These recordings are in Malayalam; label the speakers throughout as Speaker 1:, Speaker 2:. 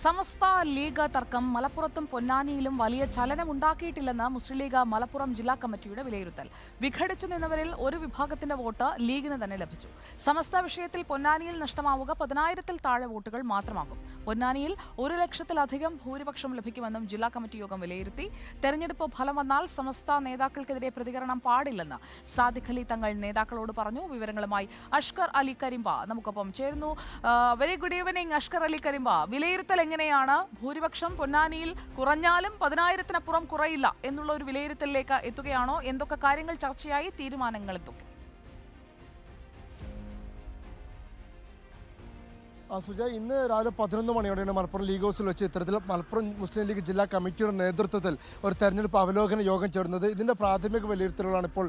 Speaker 1: സമസ്ത ലീഗ് തർക്കം മലപ്പുറത്തും പൊന്നാനിയിലും വലിയ ചലനം ഉണ്ടാക്കിയിട്ടില്ലെന്ന് മുസ്ലിം ലീഗ് മലപ്പുറം ജില്ലാ കമ്മിറ്റിയുടെ വിലയിരുത്തൽ വിഘടിച്ചു നിന്നവരിൽ ഒരു വിഭാഗത്തിന്റെ വോട്ട് ലീഗിന് തന്നെ ലഭിച്ചു സമസ്ത വിഷയത്തിൽ പൊന്നാനിയിൽ നഷ്ടമാവുക പതിനായിരത്തിൽ താഴെ വോട്ടുകൾ മാത്രമാകും പൊന്നാനിയിൽ ഒരു ലക്ഷത്തിലധികം ഭൂരിപക്ഷം ലഭിക്കുമെന്നും ജില്ലാ കമ്മിറ്റി യോഗം വിലയിരുത്തി തെരഞ്ഞെടുപ്പ് ഫലം വന്നാൽ സമസ്ത നേതാക്കൾക്കെതിരെ പ്രതികരണം പാടില്ലെന്ന് സാദിഖ് അലി തങ്ങൾ നേതാക്കളോട് പറഞ്ഞു വിവരങ്ങളുമായി അഷ്കർ അലി കരിമ്പ നമുക്കൊപ്പം ചേരുന്നു very good evening Ashkar Ali Karimba വിലയിരുത്തി വിലയിരുത്തൽ എങ്ങനെയാണ് ഭൂരിപക്ഷം പൊന്നാനിയിൽ കുറഞ്ഞാലും പതിനായിരത്തിനപ്പുറം കുറയില്ല എന്നുള്ള ഒരു വിലയിരുത്തലിലേക്ക് എത്തുകയാണോ എന്തൊക്കെ കാര്യങ്ങൾ ചർച്ചയായി തീരുമാനങ്ങൾ എത്തും
Speaker 2: സുജ ഇന്ന് രാവിലെ പതിനൊന്ന് മണിയോടെയാണ് മലപ്പുറം ലീഗ് ഹൗസിൽ വെച്ച് ഇത്തരത്തിൽ മലപ്പുറം മുസ്ലിം ലീഗ് ജില്ലാ കമ്മിറ്റിയുടെ നേതൃത്വത്തിൽ ഒരു തെരഞ്ഞെടുപ്പ് അവലോകന യോഗം ചേർന്നത് ഇതിൻ്റെ പ്രാഥമിക വിലയിരുത്തലുകളാണ് ഇപ്പോൾ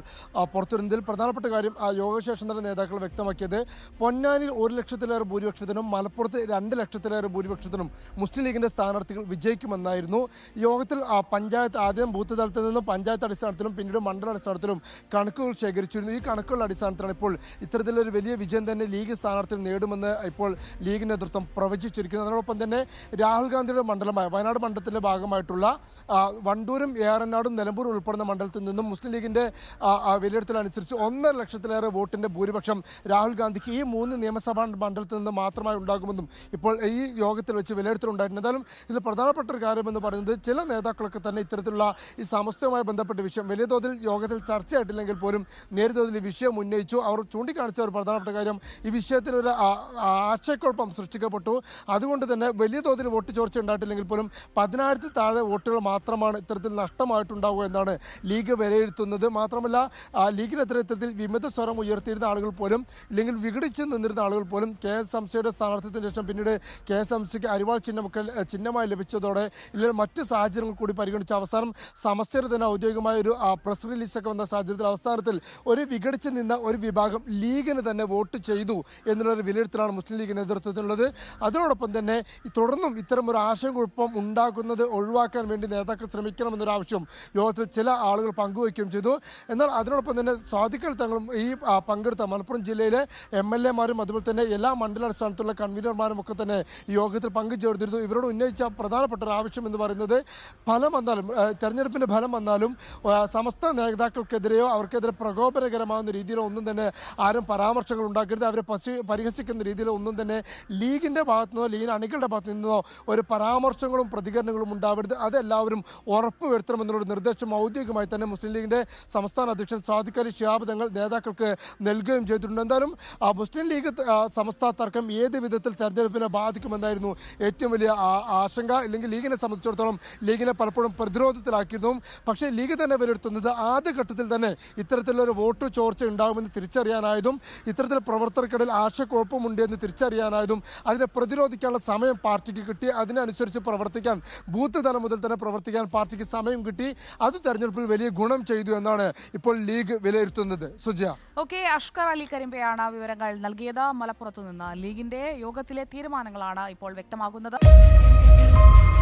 Speaker 2: പുറത്തുവരുന്നതിൽ പ്രധാനപ്പെട്ട കാര്യം യോഗശേഷം തന്നെ നേതാക്കൾ വ്യക്തമാക്കിയത് പൊന്നാനിൽ ഒരു ലക്ഷത്തിലേറെ ഭൂരിപക്ഷത്തിനും മലപ്പുറത്ത് രണ്ട് ലക്ഷത്തിലേറെ ഭൂരിപക്ഷത്തിനും മുസ്ലിം ലീഗിൻ്റെ സ്ഥാനാർത്ഥികൾ വിജയിക്കുമെന്നായിരുന്നു യോഗത്തിൽ പഞ്ചായത്ത് ആദ്യം ബൂത്ത് തലത്തിൽ നിന്നും പഞ്ചായത്ത് അടിസ്ഥാനത്തിലും പിന്നീട് മണ്ഡല അടിസ്ഥാനത്തിലും കണക്കുകൾ ശേഖരിച്ചിരുന്നു ഈ കണക്കുകളുടെ അടിസ്ഥാനത്തിലാണ് ഇപ്പോൾ ഇത്തരത്തിലൊരു വലിയ വിജയം തന്നെ ലീഗ് സ്ഥാനാർത്ഥികൾ നേടുമെന്ന് ഇപ്പോൾ ലീഗ് ലീഗ് നേതൃത്വം പ്രവചിച്ചിരിക്കുന്നത് അതോടൊപ്പം തന്നെ രാഹുൽ ഗാന്ധിയുടെ മണ്ഡലമായ വയനാട് മണ്ഡലത്തിൻ്റെ ഭാഗമായിട്ടുള്ള വണ്ടൂരും ഏറനാടും നിലമ്പൂരും ഉൾപ്പെടുന്ന മണ്ഡലത്തിൽ നിന്നും മുസ്ലിം ലീഗിൻ്റെ വിലയിരുത്തലനുസരിച്ച് ഒന്നര ലക്ഷത്തിലേറെ വോട്ടിൻ്റെ ഭൂരിപക്ഷം രാഹുൽ ഗാന്ധിക്ക് ഈ മൂന്ന് നിയമസഭാ മണ്ഡലത്തിൽ നിന്ന് മാത്രമായി ഉണ്ടാകുമെന്നും ഇപ്പോൾ ഈ യോഗത്തിൽ വെച്ച് വിലയിരുത്തലുണ്ടായിട്ടുണ്ട് എന്തായാലും ഇതിൽ പ്രധാനപ്പെട്ട ഒരു കാര്യമെന്ന് പറയുന്നത് ചില നേതാക്കളൊക്കെ തന്നെ ഇത്തരത്തിലുള്ള ഈ സമസ്തയുമായി ബന്ധപ്പെട്ട വിഷയം വലിയ തോതിൽ യോഗത്തിൽ ചർച്ചയായിട്ടില്ലെങ്കിൽ പോലും നേരിതോതിൽ ഈ വിഷയം ഉന്നയിച്ചു അവർ ചൂണ്ടിക്കാണിച്ച ഒരു പ്രധാനപ്പെട്ട കാര്യം ഈ വിഷയത്തിൽ ഒരു ആശയക്കുഴപ്പം കുഴപ്പം സൃഷ്ടിക്കപ്പെട്ടു അതുകൊണ്ട് തന്നെ വലിയ തോതിൽ വോട്ട് ചോർച്ച ഉണ്ടായിട്ടില്ലെങ്കിൽ പോലും പതിനായിരത്തിൽ താഴെ വോട്ടുകൾ മാത്രമാണ് ഇത്തരത്തിൽ നഷ്ടമായിട്ടുണ്ടാവുക എന്നാണ് ലീഗ് വിലയിരുത്തുന്നത് മാത്രമല്ല ലീഗിനെത്ര ഇത്തരത്തിൽ വിമത സ്വരം ഉയർത്തിയിരുന്ന ആളുകൾ പോലും ഇല്ലെങ്കിൽ വിഘടിച്ച് നിന്നിരുന്ന ആളുകൾ പോലും കെ എസ് എംസിയുടെ സ്ഥാനാർത്ഥിത്വത്തിന് ശേഷം പിന്നീട് കെ എസ് എംസിക്ക് അരിവാൾ ചിഹ്നമൊക്കെ ചിഹ്നമായി ലഭിച്ചതോടെ ഇല്ലെങ്കിൽ മറ്റ് സാഹചര്യങ്ങൾ കൂടി പരിഗണിച്ച അവസാനം സമസ്തയുടെ തന്നെ ഔദ്യോഗികമായ ഒരു പ്രസ് റിലീസൊക്കെ വന്ന സാഹചര്യത്തിൽ അവസാനത്തിൽ ഒരു വിഘടിച്ച് നിന്ന ഒരു വിഭാഗം ലീഗിന് തന്നെ വോട്ട് ചെയ്തു എന്നുള്ളൊരു വിലയിരുത്തലാണ് മുസ്ലിം ലീഗ് നേതൃത്വത്തിൽ എന്നുള്ളത് അതിനോടൊപ്പം തന്നെ തുടർന്നും ഇത്തരം ഒരു ആശയക്കുഴപ്പം ഉണ്ടാക്കുന്നത് ഒഴിവാക്കാൻ വേണ്ടി നേതാക്കൾ ശ്രമിക്കണമെന്നൊരാവശ്യം ആവശ്യം യോഗത്തിൽ ചില ആളുകൾ പങ്കുവയ്ക്കുകയും ചെയ്തു എന്നാൽ അതിനോടൊപ്പം തന്നെ സാധിക്കൽ തങ്ങളും ഈ പങ്കെടുത്ത മലപ്പുറം ജില്ലയിലെ എം എൽ എമാരും അതുപോലെ തന്നെ എല്ലാ മണ്ഡലാടിസ്ഥാനത്തുള്ള കൺവീനർമാരും ഒക്കെ തന്നെ യോഗത്തിൽ പങ്കുചേർന്നിരുന്നു ഇവരോട് ഉന്നയിച്ച പ്രധാനപ്പെട്ട ഒരു ആവശ്യം എന്ന് പറയുന്നത് ഫലം വന്നാലും തെരഞ്ഞെടുപ്പിൻ്റെ ഫലം വന്നാലും സമസ്ത നേതാക്കൾക്കെതിരെയോ അവർക്കെതിരെ പ്രകോപനകരമാകുന്ന രീതിയിലോ ഒന്നും തന്നെ ആരും പരാമർശങ്ങൾ ഉണ്ടാക്കരുത് അവരെ പശി പരിഹസിക്കുന്ന രീതിയിലോ ഒന്നും തന്നെ ലീഗിൻ്റെ ഭാഗത്തു നിന്നോ ലീഗിൻ്റെ അണികളുടെ ഭാഗത്തു നിന്നോ ഒരു പരാമർശങ്ങളും പ്രതികരണങ്ങളും ഉണ്ടാവരുത് അതെല്ലാവരും ഉറപ്പുവരുത്തണമെന്നുള്ള നിർദ്ദേശം ഔദ്യോഗികമായി തന്നെ മുസ്ലിം ലീഗിൻ്റെ സംസ്ഥാന അധ്യക്ഷൻ സാദിഖ് അലി ഷിയാബ് തങ്ങൾ നേതാക്കൾക്ക് നൽകുകയും ചെയ്തിട്ടുണ്ട് എന്തായാലും മുസ്ലിം ലീഗ് സംസ്ഥാന തർക്കം ഏത് വിധത്തിൽ തെരഞ്ഞെടുപ്പിനെ ബാധിക്കുമെന്നായിരുന്നു ഏറ്റവും വലിയ ആശങ്ക അല്ലെങ്കിൽ ലീഗിനെ സംബന്ധിച്ചിടത്തോളം ലീഗിനെ പലപ്പോഴും പ്രതിരോധത്തിലാക്കിയിരുന്നു പക്ഷേ ലീഗ് തന്നെ വിലയിരുത്തുന്നത് ആദ്യഘട്ടത്തിൽ തന്നെ ഇത്തരത്തിലൊരു വോട്ട് ചോർച്ച ഉണ്ടാകുമെന്ന് തിരിച്ചറിയാനായതും ഇത്തരത്തിൽ പ്രവർത്തകർക്കിടയിൽ ആശയക്കുഴപ്പമുണ്ട് എന്ന് തിരിച്ചറിയാനായതും ഉണ്ടായതും അതിനെ പ്രതിരോധിക്കാനുള്ള സമയം പാർട്ടിക്ക് കിട്ടി അതിനനുസരിച്ച് പ്രവർത്തിക്കാൻ ബൂത്ത് തലം മുതൽ തന്നെ പ്രവർത്തിക്കാൻ പാർട്ടിക്ക് സമയം കിട്ടി അത് തെരഞ്ഞെടുപ്പിൽ വലിയ ഗുണം ചെയ്തു എന്നാണ് ഇപ്പോൾ ലീഗ് വിലയിരുത്തുന്നത് സുജ
Speaker 1: ഓക്കെ അഷ്കർ അലി കരിമ്പയാണ് വിവരങ്ങൾ നൽകിയത് മലപ്പുറത്തു നിന്ന് ലീഗിന്റെ യോഗത്തിലെ തീരുമാനങ്ങളാണ് ഇപ്പോൾ വ്യക്തമാകുന്നത്